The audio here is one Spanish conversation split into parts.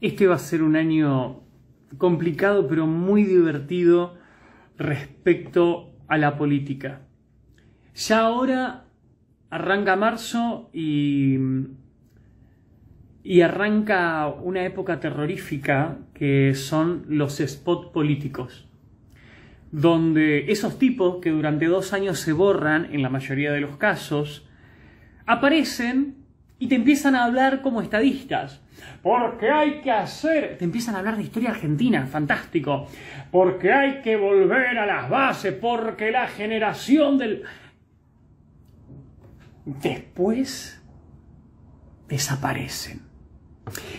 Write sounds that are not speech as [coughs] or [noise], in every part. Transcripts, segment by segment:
Este va a ser un año complicado pero muy divertido respecto a la política. Ya ahora arranca marzo y, arranca una época terrorífica que son los spot políticos donde esos tipos que durante dos años se borran en la mayoría de los casos, aparecen y te empiezan a hablar como estadistas. Porque hay que hacer... Te empiezan a hablar de historia argentina, fantástico. Porque hay que volver a las bases, porque la generación del... Después desaparecen.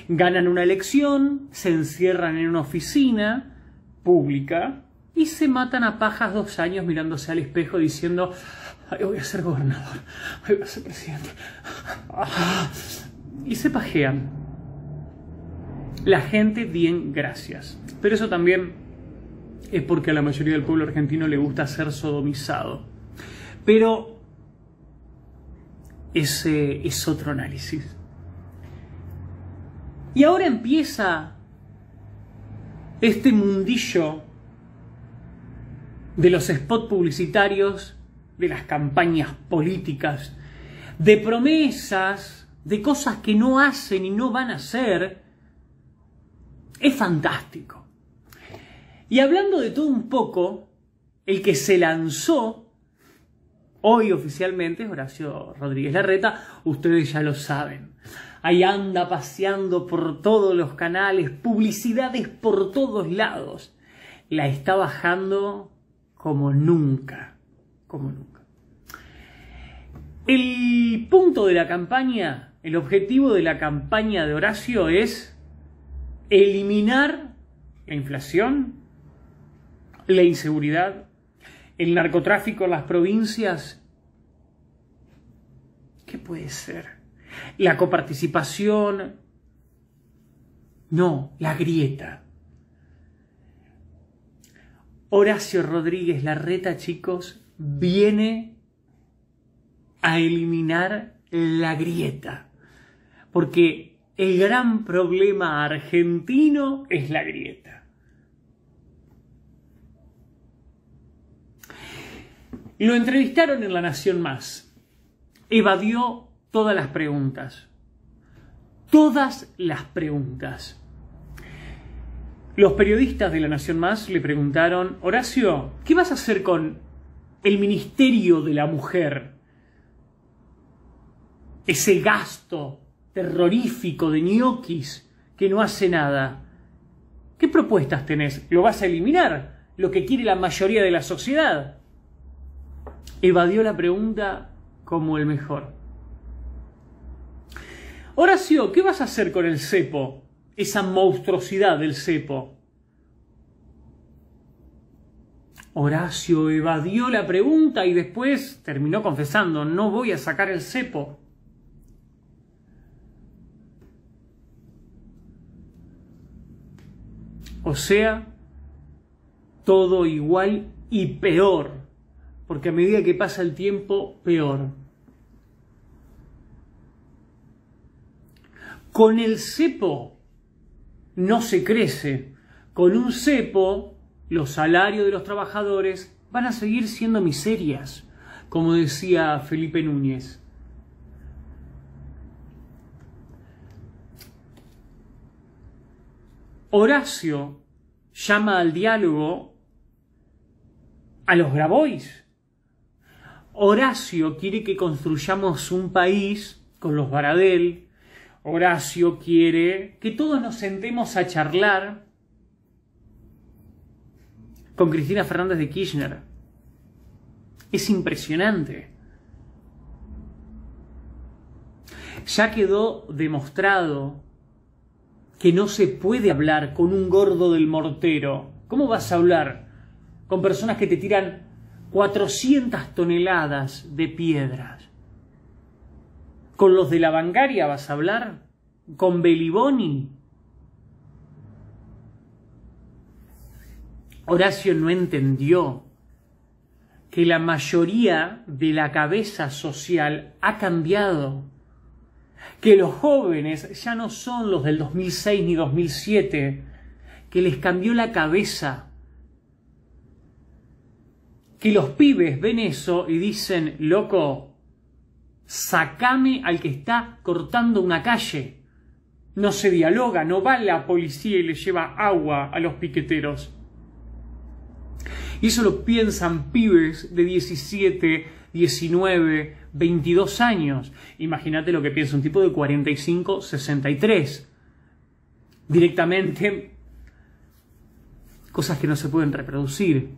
Ganan una elección, se encierran en una oficina pública y se matan a pajas dos años mirándose al espejo diciendo, Ay, voy a ser gobernador, Ay, voy a ser presidente. Y se pajean. La gente, bien, gracias. Pero eso también es porque a la mayoría del pueblo argentino le gusta ser sodomizado. Pero ese es otro análisis. Y ahora empieza este mundillo de los spots publicitarios, de las campañas políticas, de promesas, de cosas que no hacen y no van a hacer, es fantástico. Y hablando de todo un poco, el que se lanzó hoy oficialmente Horacio Rodríguez Larreta, ustedes ya lo saben. Ahí anda paseando por todos los canales, publicidades por todos lados. La está bajando como nunca, como nunca. El punto de la campaña, el objetivo de la campaña de Horacio es eliminar la inflación, la inseguridad, el narcotráfico en las provincias. ¿Qué puede ser? La coparticipación. No, la grieta. Horacio Rodríguez Larreta, chicos, viene a eliminar la grieta. Porque el gran problema argentino es la grieta. Lo entrevistaron en La Nación Más. Evadió todas las preguntas. Todas las preguntas. Los periodistas de La Nación Más le preguntaron, Horacio, ¿qué vas a hacer con el Ministerio de la Mujer? Ese gasto terrorífico de ñoquis que no hace nada. ¿Qué propuestas tenés? ¿Lo vas a eliminar? Lo que quiere la mayoría de la sociedad. Evadió la pregunta como el mejor. Horacio, ¿qué vas a hacer con el cepo? esa monstruosidad del cepo. Horacio evadió la pregunta y después terminó confesando, no voy a sacar el cepo. O sea, todo igual y peor, porque a medida que pasa el tiempo, peor. Con el cepo no se crece. Con un cepo, los salarios de los trabajadores van a seguir siendo miserias, como decía Felipe Núñez. Horacio llama al diálogo a los Grabois. Horacio quiere que construyamos un país con los Baradel, Horacio quiere que todos nos sentemos a charlar con Cristina Fernández de Kirchner. Es impresionante. Ya quedó demostrado que no se puede hablar con un gordo del mortero. ¿Cómo vas a hablar con personas que te tiran 400 toneladas de piedra? ¿Con los de la Vanguardia vas a hablar? ¿Con Beliboni? Horacio no entendió que la mayoría de la cabeza social ha cambiado, que los jóvenes ya no son los del 2006 ni 2007, que les cambió la cabeza, que los pibes ven eso y dicen, loco, sacame al que está cortando una calle. No se dialoga, no va la policía y le lleva agua a los piqueteros. Y eso lo piensan pibes de 17, 19, 22 años. Imagínate lo que piensa un tipo de 45, 63. Directamente cosas que no se pueden reproducir.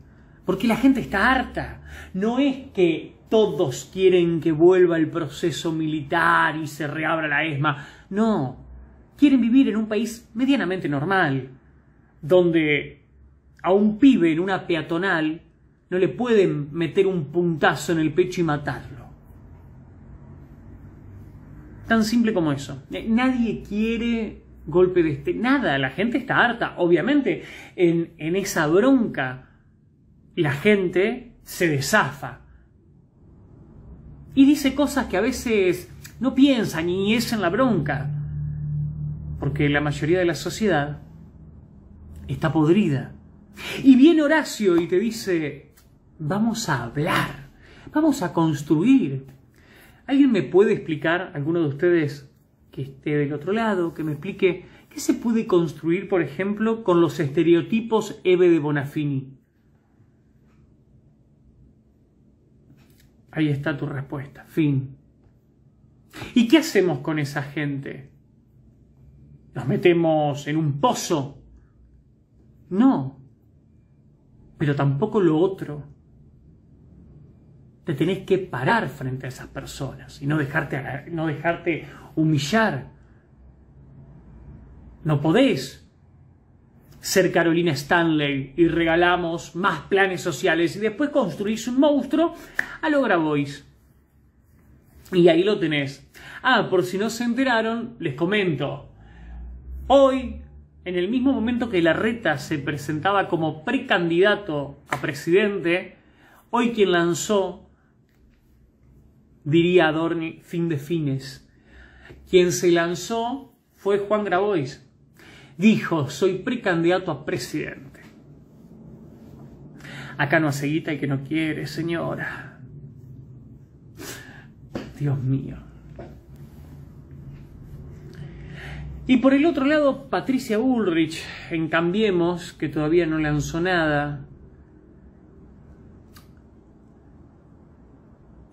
Porque la gente está harta. No es que todos quieren que vuelva el proceso militar y se reabra la ESMA. No, quieren vivir en un país medianamente normal, donde a un pibe en una peatonal no le pueden meter un puntazo en el pecho y matarlo. Tan simple como eso. Eh, nadie quiere golpe de este. Nada, la gente está harta. Obviamente, en, en esa bronca, la gente se desafa y dice cosas que a veces no piensan ni es en la bronca, porque la mayoría de la sociedad está podrida. Y viene Horacio y te dice, vamos a hablar, vamos a construir. ¿Alguien me puede explicar, alguno de ustedes que esté del otro lado, que me explique qué se puede construir, por ejemplo, con los estereotipos Eve de Bonafini? Ahí está tu respuesta. Fin. ¿Y qué hacemos con esa gente? ¿Nos metemos en un pozo? No. Pero tampoco lo otro. Te tenés que parar frente a esas personas y no dejarte, no dejarte humillar. No podés ser Carolina Stanley y regalamos más planes sociales y después construís un monstruo a lo Grabois. Y ahí lo tenés. Ah, por si no se enteraron, les comento. Hoy, en el mismo momento que reta se presentaba como precandidato a presidente, hoy quien lanzó, diría Adorni, fin de fines. Quien se lanzó fue Juan Grabois dijo, soy precandidato a presidente. Acá no hace guita y que no quiere, señora. Dios mío. Y por el otro lado, Patricia Ulrich, en Cambiemos, que todavía no lanzó nada.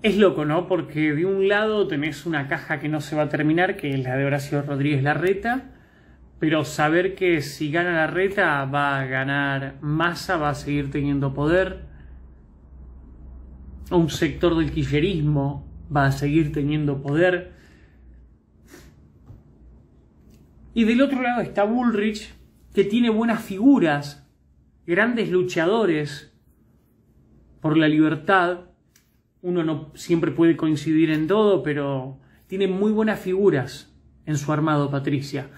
Es loco, ¿no? Porque de un lado tenés una caja que no se va a terminar, que es la de Horacio Rodríguez Larreta, pero saber que si gana la reta va a ganar masa, va a seguir teniendo poder, un sector del kirchnerismo va a seguir teniendo poder. Y del otro lado está Bullrich, que tiene buenas figuras, grandes luchadores por la libertad. Uno no siempre puede coincidir en todo, pero tiene muy buenas figuras en su armado Patricia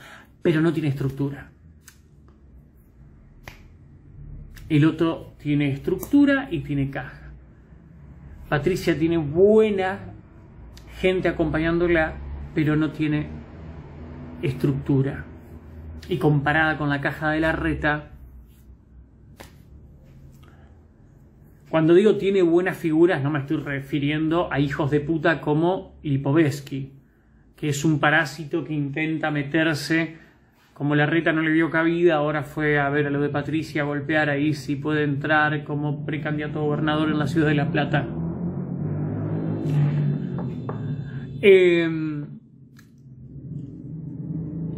pero no tiene estructura. El otro tiene estructura y tiene caja. Patricia tiene buena gente acompañándola, pero no tiene estructura. Y comparada con la caja de la reta, cuando digo tiene buenas figuras, no me estoy refiriendo a hijos de puta como Lipovetsky, que es un parásito que intenta meterse como la reta no le dio cabida, ahora fue a ver a lo de Patricia a golpear ahí si puede entrar como precandidato gobernador en la ciudad de La Plata. Eh,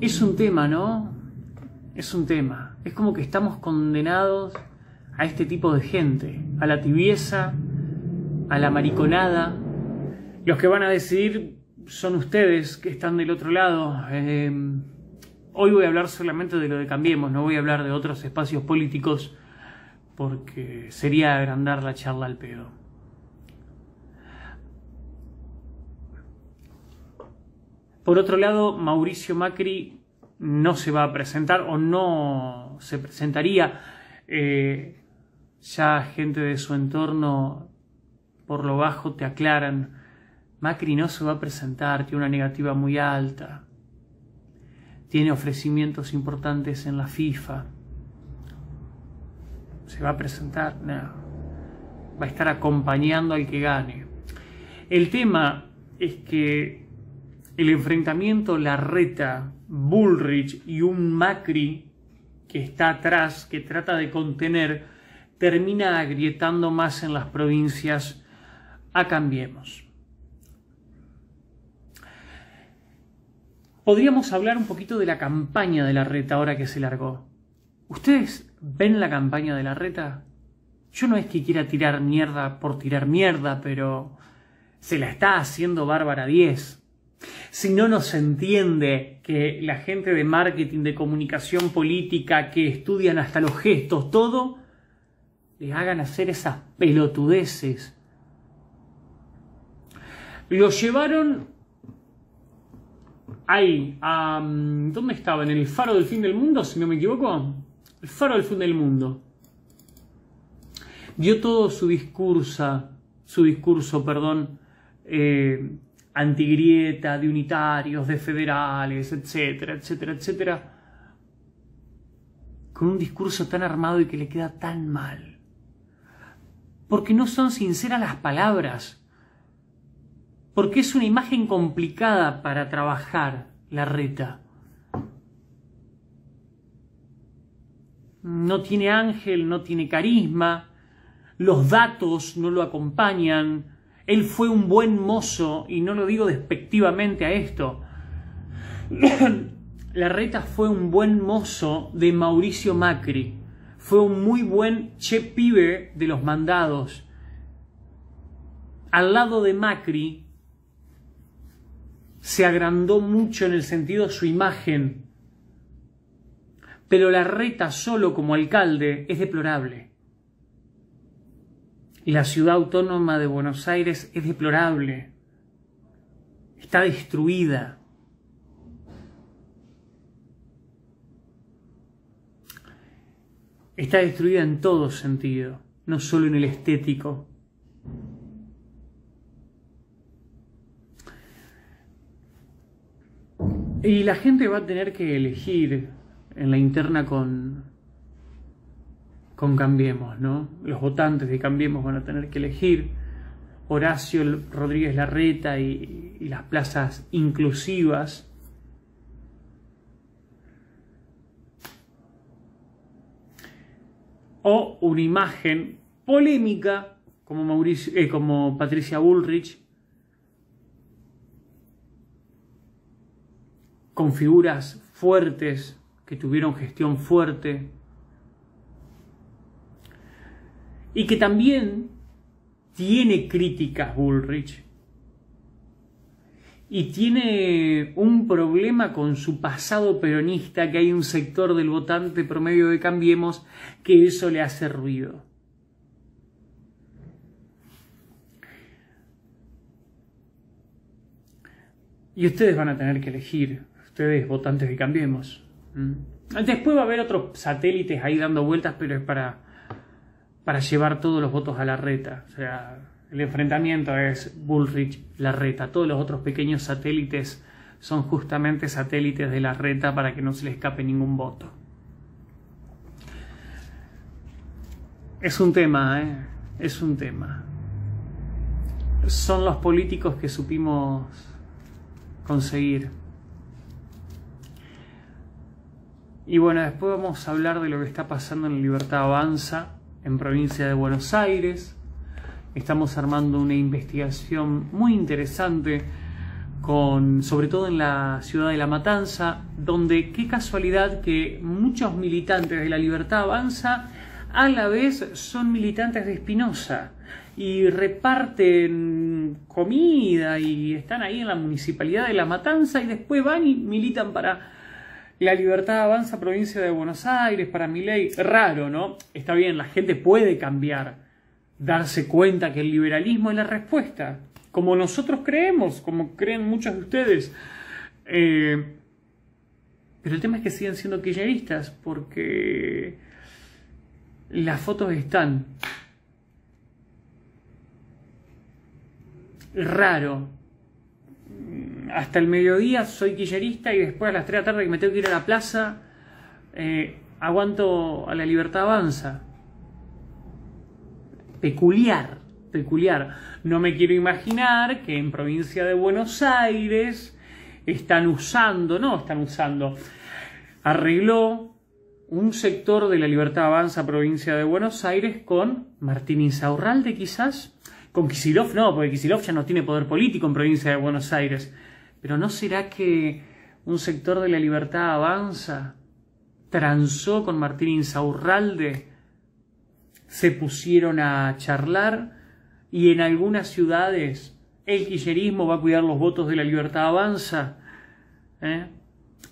es un tema, ¿no? Es un tema. Es como que estamos condenados a este tipo de gente, a la tibieza, a la mariconada. Los que van a decidir son ustedes que están del otro lado. Eh, Hoy voy a hablar solamente de lo de Cambiemos, no voy a hablar de otros espacios políticos porque sería agrandar la charla al pedo. Por otro lado, Mauricio Macri no se va a presentar o no se presentaría. Eh, ya gente de su entorno por lo bajo te aclaran. Macri no se va a presentar, tiene una negativa muy alta tiene ofrecimientos importantes en la FIFA. Se va a presentar, va a estar acompañando al que gane. El tema es que el enfrentamiento la reta, Bullrich y un Macri que está atrás, que trata de contener, termina agrietando más en las provincias a Cambiemos. podríamos hablar un poquito de la campaña de la reta ahora que se largó. ¿Ustedes ven la campaña de la reta? Yo no es que quiera tirar mierda por tirar mierda, pero se la está haciendo Bárbara 10. Si no nos entiende que la gente de marketing, de comunicación política, que estudian hasta los gestos, todo, le hagan hacer esas pelotudeces. Lo llevaron ahí, ¿dónde estaba? ¿En el faro del fin del mundo, si no me equivoco? El faro del fin del mundo. Dio todo su discurso, su discurso, perdón, eh, antigrieta, de unitarios, de federales, etcétera, etcétera, etcétera, con un discurso tan armado y que le queda tan mal. Porque no son sinceras las palabras porque es una imagen complicada para trabajar la reta. No tiene ángel, no tiene carisma, los datos no lo acompañan, él fue un buen mozo, y no lo digo despectivamente a esto. [coughs] la reta fue un buen mozo de Mauricio Macri, fue un muy buen che pibe de los mandados. Al lado de Macri se agrandó mucho en el sentido de su imagen, pero la reta solo como alcalde es deplorable. La ciudad autónoma de Buenos Aires es deplorable, está destruida. Está destruida en todo sentido, no solo en el estético. Y la gente va a tener que elegir en la interna con, con Cambiemos, ¿no? Los votantes de Cambiemos van a tener que elegir. Horacio Rodríguez Larreta y, las plazas inclusivas. O una imagen polémica como, eh, como Patricia Bullrich con figuras fuertes, que tuvieron gestión fuerte, y que también tiene críticas Bullrich y tiene un problema con su pasado peronista, que hay un sector del votante promedio de Cambiemos que eso le hace ruido. Y ustedes van a tener que elegir ustedes votantes que Cambiemos. Mm. Después va a haber otros satélites ahí dando vueltas, pero es para, para llevar todos los votos a la reta. O sea, el enfrentamiento es Bullrich, la reta. Todos los otros pequeños satélites son justamente satélites de la reta para que no se le escape ningún voto. Es un tema, ¿eh? Es un tema. Son los políticos que supimos conseguir. Y bueno, después vamos a hablar de lo que está pasando en Libertad Avanza, en provincia de Buenos Aires. Estamos armando una investigación muy interesante, con, sobre todo en la ciudad de La Matanza, donde qué casualidad que muchos militantes de la Libertad Avanza a la vez son militantes de Espinosa y reparten comida y están ahí en la municipalidad de La Matanza y después van y militan para la libertad avanza provincia de Buenos Aires para mi ley. Raro, ¿no? Está bien, la gente puede cambiar, darse cuenta que el liberalismo es la respuesta, como nosotros creemos, como creen muchos de ustedes. Eh, pero el tema es que siguen siendo kirchneristas porque las fotos están. Raro, hasta el mediodía soy quillerista y después a las 3 de la tarde que me tengo que ir a la plaza, eh, aguanto a la libertad avanza. Peculiar, peculiar. No me quiero imaginar que en provincia de Buenos Aires están usando, no, están usando, arregló un sector de la Libertad Avanza provincia de Buenos Aires con Martín Insaurralde quizás, con Kisilov no, porque Kisilov ya no tiene poder político en provincia de Buenos Aires. Pero ¿no será que un sector de la libertad avanza? Transó con Martín Insaurralde, se pusieron a charlar y en algunas ciudades el quillerismo va a cuidar los votos de la libertad avanza. ¿Eh?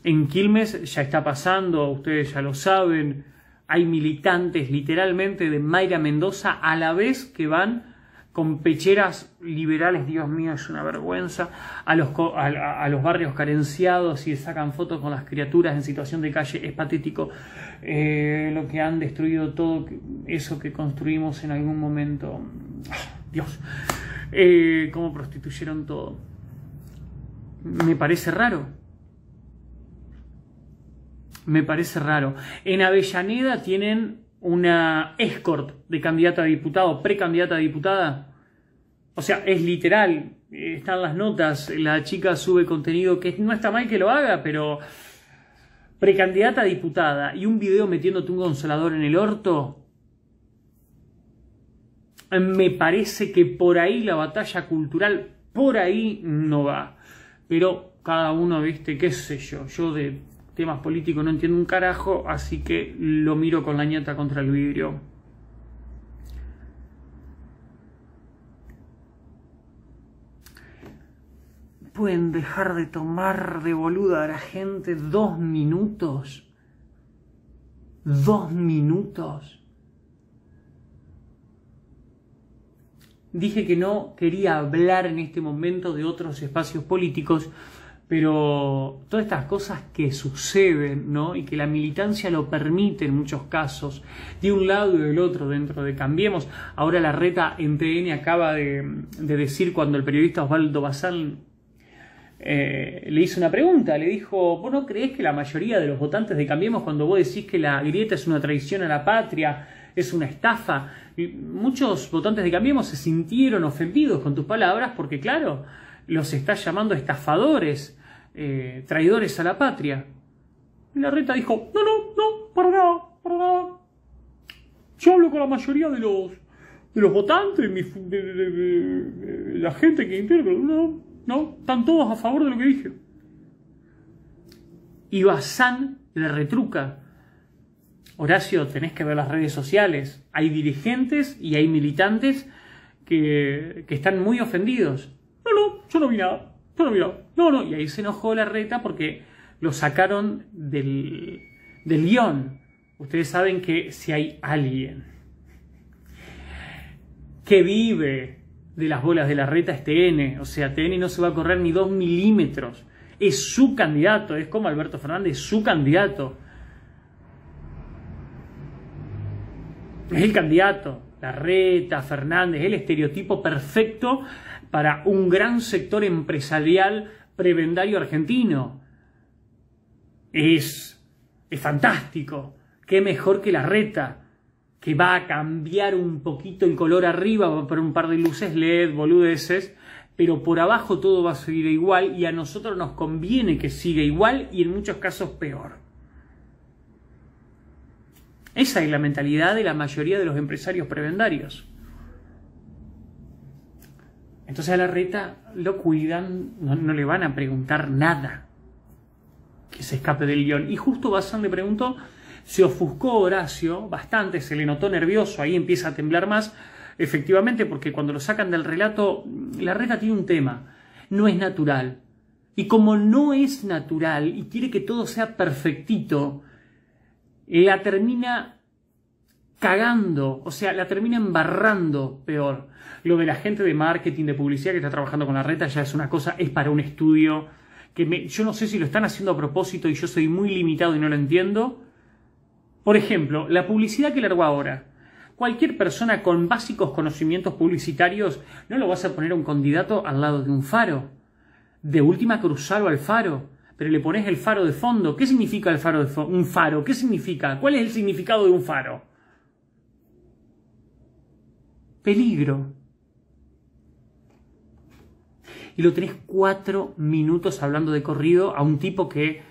En Quilmes ya está pasando, ustedes ya lo saben, hay militantes literalmente de Mayra Mendoza a la vez que van con pecheras liberales, Dios mío, es una vergüenza, a los, barrios carenciados y sacan fotos con las criaturas en situación de calle, es patético eh, lo que han destruido todo eso que construimos en algún momento, ah, Dios, eh, cómo prostituyeron todo. Me parece raro, me parece raro. En Avellaneda tienen una escort de candidata a diputado, precandidata a diputada. O sea, es literal, eh, están las notas, la chica sube contenido que no está mal que lo haga, pero precandidata a diputada y un video metiéndote un consolador en el orto. Me parece que por ahí la batalla cultural, por ahí no va. Pero cada uno, viste, qué sé yo, yo de temas político no entiendo un carajo, así que lo miro con la ñata contra el vidrio. ¿Pueden dejar de tomar de boluda a la gente dos minutos? Dos minutos. Dije que no quería hablar en este momento de otros espacios políticos pero todas estas cosas que suceden ¿no? y que la militancia lo permite en muchos casos, de un lado y del otro dentro de Cambiemos. Ahora la reta en TN acaba de, decir cuando el periodista Osvaldo Bazán eh, le hizo una pregunta, le dijo, ¿vos no crees que la mayoría de los votantes de Cambiemos cuando vos decís que la grieta es una traición a la patria, es una estafa? Y muchos votantes de Cambiemos se sintieron ofendidos con tus palabras porque claro, los estás llamando estafadores eh, traidores a la patria. Y la reta dijo, no, no, no, para nada, para nada. Yo hablo con la mayoría de los, los votantes, de, la gente que interviene, no, no, están todos a favor de lo que dije. Y Bazán le retruca. Horacio, tenés que ver las redes sociales. Hay dirigentes y hay militantes que, que están muy ofendidos. No, no, yo no vi nada no, no, y ahí se enojó la reta porque lo sacaron del, del guión. Ustedes saben que si hay alguien que vive de las bolas de la reta es TN, o sea, TN no se va a correr ni dos milímetros. Es su candidato, es como Alberto Fernández, su candidato. Es el candidato, la reta, Fernández, el estereotipo perfecto para un gran sector empresarial prebendario argentino. Es, es fantástico. Qué mejor que la reta, que va a cambiar un poquito el color arriba por un par de luces LED, boludeces, pero por abajo todo va a seguir igual y a nosotros nos conviene que siga igual y en muchos casos peor. Esa es la mentalidad de la mayoría de los empresarios prebendarios. Entonces a la reta lo cuidan, no, le van a preguntar nada que se escape del guión. Y justo Bazán le preguntó, se ofuscó Horacio bastante, se le notó nervioso, ahí empieza a temblar más, efectivamente, porque cuando lo sacan del relato, la reta tiene un tema, no es natural. Y como no es natural y quiere que todo sea perfectito, la termina cagando, o sea, la termina embarrando peor. Lo de la gente de marketing, de publicidad que está trabajando con la reta ya es una cosa, es para un estudio que yo no sé si lo están haciendo a propósito y yo soy muy limitado y no lo entiendo. Por ejemplo, la publicidad que largo ahora. Cualquier persona con básicos conocimientos publicitarios no lo vas a poner a un candidato al lado de un faro. De última cruzarlo al faro, pero le pones el faro de fondo. ¿Qué significa el faro de un faro? ¿Qué significa? ¿Cuál es el significado de un faro? peligro. Y lo tenés cuatro minutos hablando de corrido a un tipo que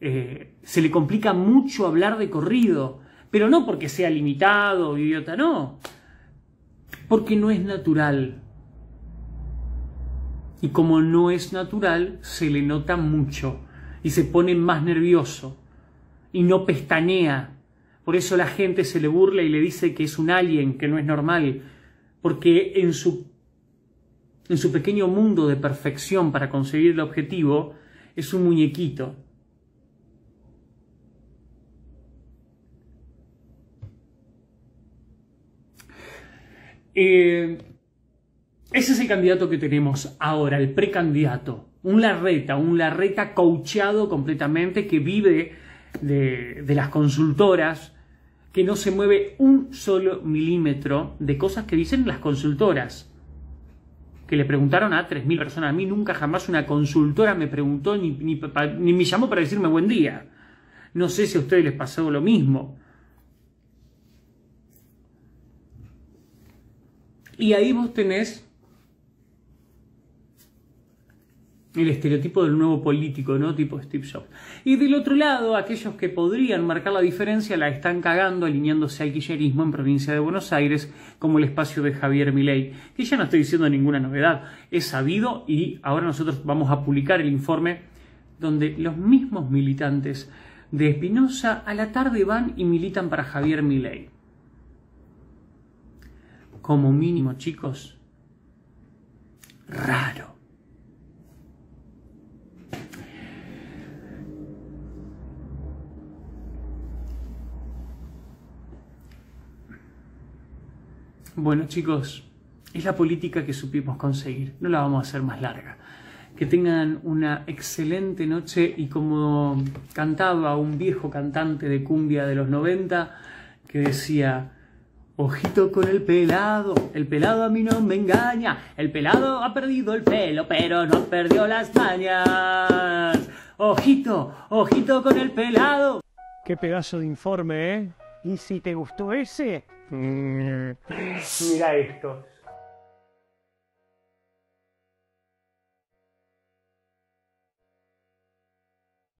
eh, se le complica mucho hablar de corrido, pero no porque sea limitado idiota, no, porque no es natural. Y como no es natural, se le nota mucho y se pone más nervioso y no pestanea. Por eso la gente se le burla y le dice que es un alien, que no es normal, porque en su, pequeño mundo de perfección para conseguir el objetivo es un muñequito. Eh, ese es el candidato que tenemos ahora, el precandidato. Un Larreta, un Larreta coachado completamente que vive de las consultoras, que no se mueve un solo milímetro de cosas que dicen las consultoras. Que le preguntaron a 3.000 personas. A mí nunca jamás una consultora me preguntó ni, me llamó para decirme buen día. No sé si a ustedes les pasó lo mismo. Y ahí vos tenés el estereotipo del nuevo político, ¿no? Tipo Steve Jobs. Y del otro lado, aquellos que podrían marcar la diferencia la están cagando alineándose al kirchnerismo en provincia de Buenos Aires, como el espacio de Javier Milei, que ya no estoy diciendo ninguna novedad, es sabido y ahora nosotros vamos a publicar el informe donde los mismos militantes de Espinosa a la tarde van y militan para Javier Milei. Como mínimo, chicos, raro. Bueno chicos, es la política que supimos conseguir, no la vamos a hacer más larga. Que tengan una excelente noche y como cantaba un viejo cantante de cumbia de los 90 que decía, ojito con el pelado, el pelado a mí no me engaña, el pelado ha perdido el pelo pero no perdió las mañas. Ojito, ojito con el pelado. Qué pedazo de informe, ¿eh? Y si te gustó ese, mm. mira esto.